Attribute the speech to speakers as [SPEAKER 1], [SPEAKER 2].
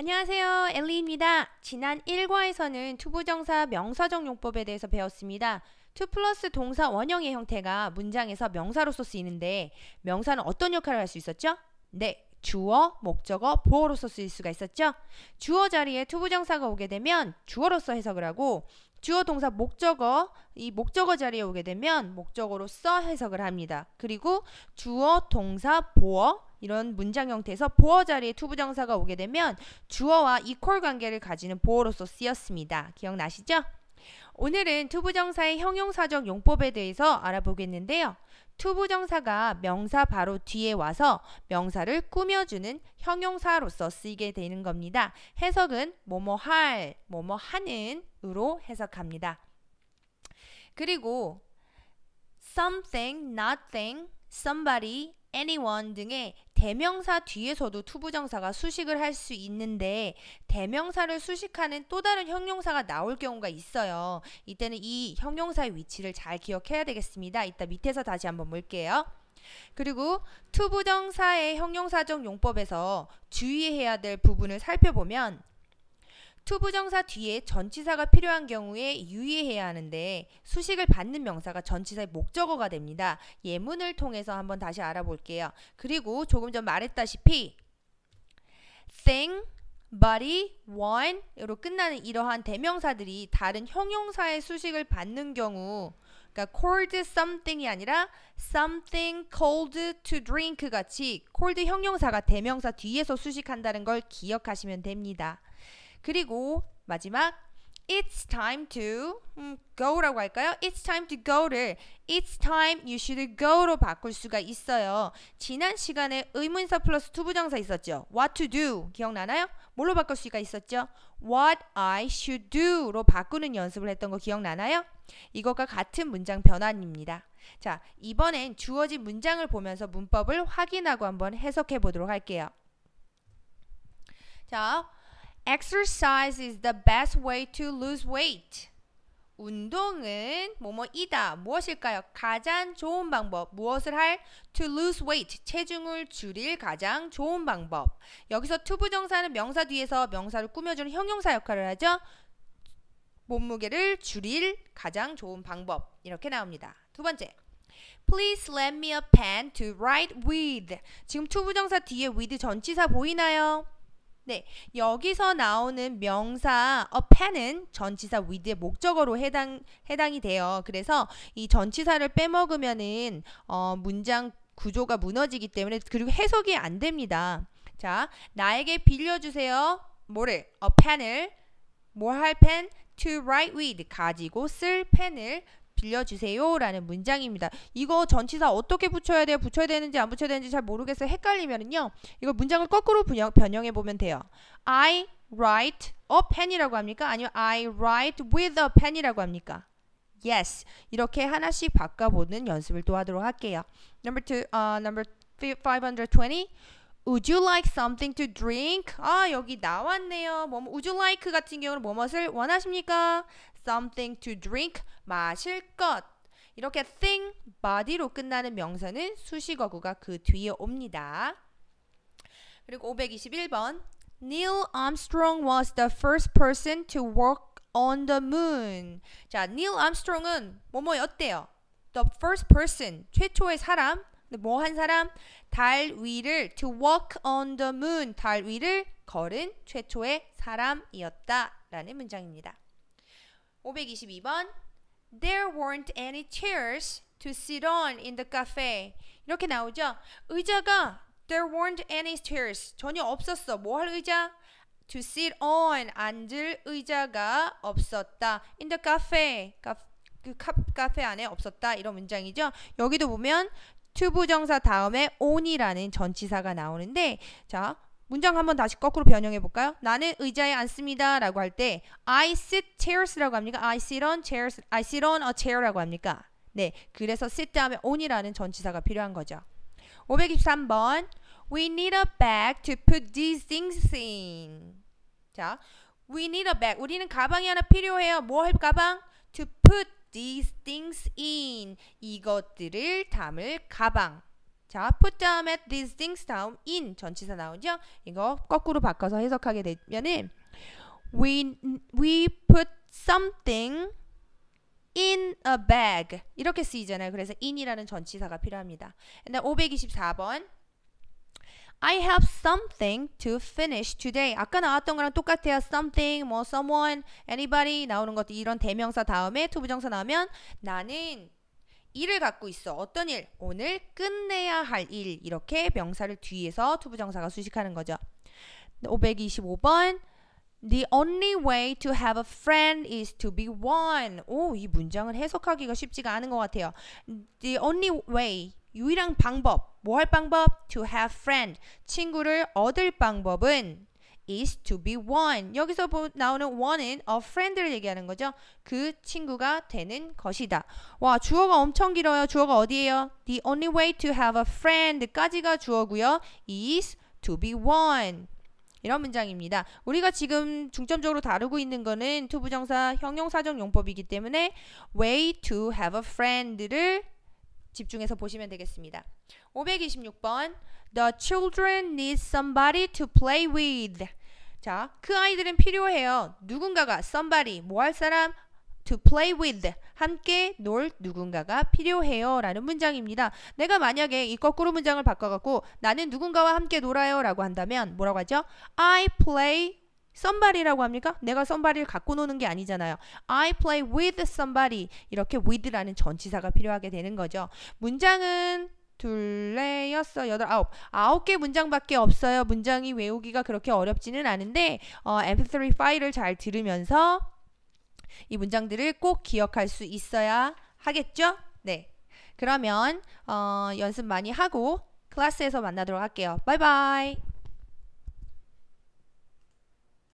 [SPEAKER 1] 안녕하세요. 엘리입니다. 지난 1과에서는 투부정사 명사적 용법에 대해서 배웠습니다. 투 플러스 동사 원형의 형태가 문장에서 명사로서 쓰이는데 명사는 어떤 역할을 할 수 있었죠? 네, 주어, 목적어, 보어로서 쓰일 수가 있었죠. 주어 자리에 투부정사가 오게 되면 주어로서 해석을 하고 주어 동사 목적어 이 목적어 자리에 오게 되면 목적어로써 해석을 합니다. 그리고 주어 동사 보어 이런 문장 형태에서 보어 자리에 투부정사가 오게 되면 주어와 이퀄 관계를 가지는 보어로서 쓰였습니다. 기억나시죠? 오늘은 투부정사의 형용사적 용법에 대해서 알아보겠는데요. 투부정사가 명사 바로 뒤에 와서 명사를 꾸며주는 형용사로서 쓰이게 되는 겁니다. 해석은 뭐뭐 할, 뭐뭐 하는 으로 해석합니다. 그리고 something, nothing, somebody, anyone 등의 대명사 뒤에서도 투부정사가 수식을 할 수 있는데 대명사를 수식하는 또 다른 형용사가 나올 경우가 있어요. 이때는 이 형용사의 위치를 잘 기억해야 되겠습니다. 이따 밑에서 다시 한번 볼게요. 그리고 투부정사의 형용사적 용법에서 주의해야 될 부분을 살펴보면 투부정사 뒤에 전치사가 필요한 경우에 유의해야 하는데 수식을 받는 명사가 전치사의 목적어가 됩니다. 예문을 통해서 한번 다시 알아볼게요. 그리고 조금 전 말했다시피 thing, body, w n e 으로 끝나는 이러한 대명사들이 다른 형용사의 수식을 받는 경우 그러니까 cold something이 아니라 something cold to drink 같이 cold 형용사가 대명사 뒤에서 수식한다는 걸 기억하시면 됩니다. 그리고 마지막 It's time to 음, go라고 할까요? It's time to go를 It's time you should go로 바꿀 수가 있어요. 지난 시간에 의문사 플러스 투부정사 있었죠. What to do 기억나나요? 뭘로 바꿀 수가 있었죠? What I should do로 바꾸는 연습을 했던 거 기억나나요? 이것과 같은 문장 변환입니다. 자, 이번엔 주어진 문장을 보면서 문법을 확인하고 한번 해석해 보도록 할게요. 자, Exercise is the best way to lose weight. 운동은 뭐뭐이다. 무엇일까요? 가장 좋은 방법. 무엇을 할? To lose weight. 체중을 줄일 가장 좋은 방법. 여기서 to 부정사는 명사 뒤에서 명사를 꾸며주는 형용사 역할을 하죠. 몸무게를 줄일 가장 좋은 방법. 이렇게 나옵니다. 두 번째. Please lend me a pen to write with. 지금 to 부정사 뒤에 with 전치사 보이나요? 네, 여기서 나오는 명사 a pen은 전치사 with의 목적어로 해당, 해당이 돼요. 그래서 이 전치사를 빼먹으면은 어, 문장 구조가 무너지기 때문에 그리고 해석이 안 됩니다. 자, 나에게 빌려주세요. 뭐를? a pen을 뭘할 뭐 펜? to write with 가지고 쓸 펜을 빌려주세요 라는 문장입니다. 이거 전치사 어떻게 붙여야 돼요? 붙여야 되는지 안 붙여야 되는지 잘 모르겠어요. 헷갈리면은요. 이거 문장을 거꾸로 변형, 변형해 보면 돼요. I write a pen이라고 합니까? 아니면 I write with a pen이라고 합니까? Yes. 이렇게 하나씩 바꿔보는 연습을 또 하도록 할게요. Number two, uh, number 520. Would you like something to drink? 아 여기 나왔네요. 뭐, would you like 같은 경우는 무엇을 원하십니까? something to drink, 마실 것. 이렇게 thing, body로 끝나는 명사는 수식어구가 그 뒤에 옵니다. 그리고 521번 Neil Armstrong was the first person to walk on the moon. 자, Neil Armstrong은 뭐뭐였대요. The first person, 최초의 사람, 뭐한 사람? 달 위를 to walk on the moon, 달 위를 걸은 최초의 사람이었다라는 문장입니다. 522번 There weren't any chairs to sit on in the cafe. 이렇게 나오죠. 의자가 there weren't any chairs. 전혀 없었어. 뭐 할 의자? to sit on 앉을 의자가 없었다. in the cafe. 카, 그 카, 카페 안에 없었다. 이런 문장이죠. 여기도 보면 투부정사 다음에 on이라는 전치사가 나오는데 자, 문장 한번 다시 거꾸로 변형해 볼까요? 나는 의자에 앉습니다 라고 할 때 I sit chairs라고 합니까? I sit on chairs, I sit on a chair라고 합니까? 네, 그래서 sit 다음에 on이라는 전치사가 필요한 거죠. 523번 We need a bag to put these things in 자, We need a bag. 우리는 가방이 하나 필요해요. 뭐 할 가방? To put these things in 이것들을 담을 가방 자, put down at these things down in 전치사 나오죠? 이거 거꾸로 바꿔서 해석하게 되면은 we we put something in a bag 이렇게 쓰이잖아요. 그래서 in이라는 전치사가 필요합니다. 근데 524번 I have something to finish today. 아까 나왔던 거랑 똑같아요. something, 뭐 someone, anybody 나오는 것도 이런 대명사 다음에 투부정사 나오면 나는 일을 갖고 있어. 어떤 일? 오늘 끝내야 할 일. 이렇게 명사를 뒤에서 투부정사가 수식하는 거죠. 525번 The only way to have a friend is to be one. 오, 이 문장을 해석하기가 쉽지가 않은 것 같아요. The only way, 유일한 방법, 뭐 할 방법? To have friend, 친구를 얻을 방법은 is to be one. 여기서 보, 나오는 one은 a friend를 얘기하는 거죠. 그 친구가 되는 것이다. 와, 주어가 엄청 길어요. 주어가 어디예요? The only way to have a friend까지가 주어고요. is to be one. 이런 문장입니다. 우리가 지금 중점적으로 다루고 있는 거는 투부정사 형용사정 용법이기 때문에 way to have a friend를 집중해서 보시면 되겠습니다. 526번 The children need somebody to play with. 자, 그 아이들은 필요해요. 누군가가 somebody 뭐 할 사람 to play with 함께 놀 누군가가 필요해요 라는 문장입니다. 내가 만약에 이 거꾸로 문장을 바꿔갖고 나는 누군가와 함께 놀아요 라고 한다면 뭐라고 하죠? I play somebody라고 합니까? 내가 somebody를 갖고 노는 게 아니잖아요. I play with somebody 이렇게 with라는 전치사가 필요하게 되는 거죠. 문장은 둘레, 였어 여덟, 아홉. 아홉 개 문장밖에 없어요. 문장이 외우기가 그렇게 어렵지는 않은데 어, mp3 파일을 잘 들으면서 이 문장들을 꼭 기억할 수 있어야 하겠죠? 네. 그러면 어, 연습 많이 하고 클래스에서 만나도록 할게요. 바이바이.